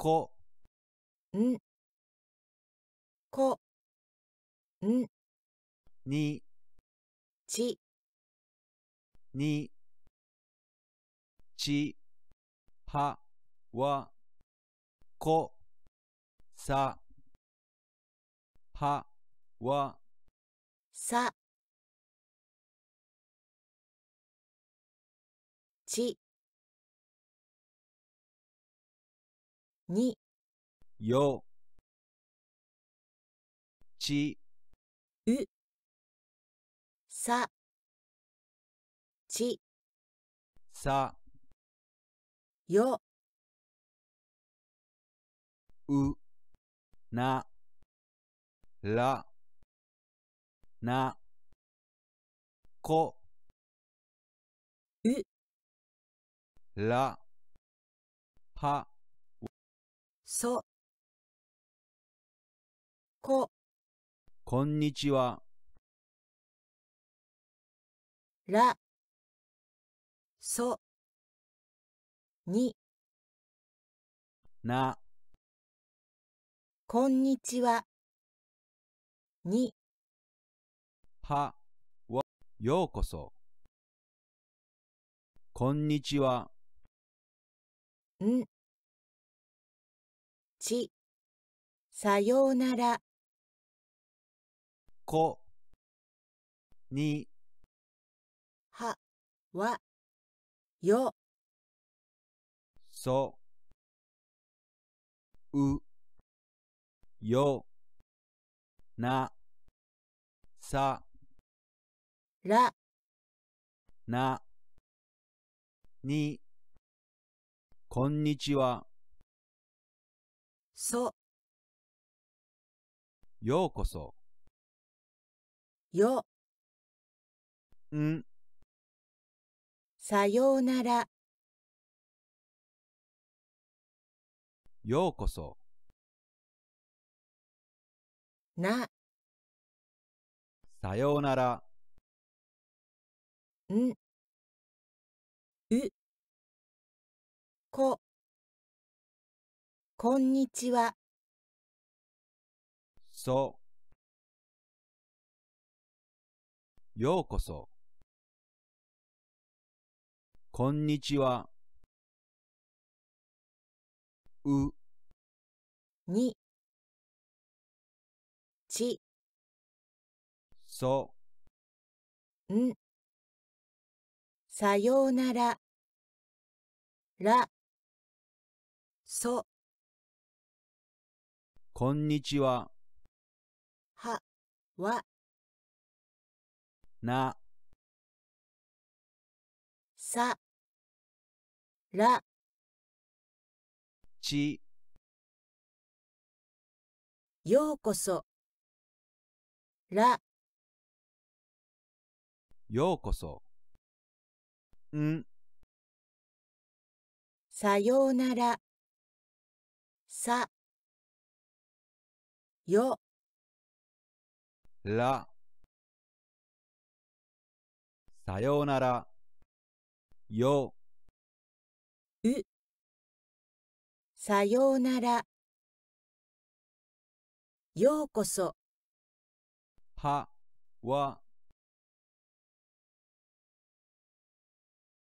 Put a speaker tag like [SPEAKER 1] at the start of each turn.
[SPEAKER 1] こんこんにちにちはわこさはわさちに、よ、ち、う、さ、ち、さ、よ、う、な、ら、な、こ、う、ら、は、そ、こ、こんにちは、ら、そ、に、な、こんにちは、に、は、は、ようこそ。こんにちは。ん、さようならこにははよそうよなさらなにこんにちは。そ、ようこそ、よ、ん、さようなら、ようこそ、な、さようなら、ん、う、こ、こんにちは。そう。ようこそ。こんにちは。う。に。ち。そん。さようなら。ら。そ。こんにちは、は、は、な、さ、ら、ち、ようこそ、ら、ようこそ、ん、さようなら、さ、よらさようならようさようならようこそはは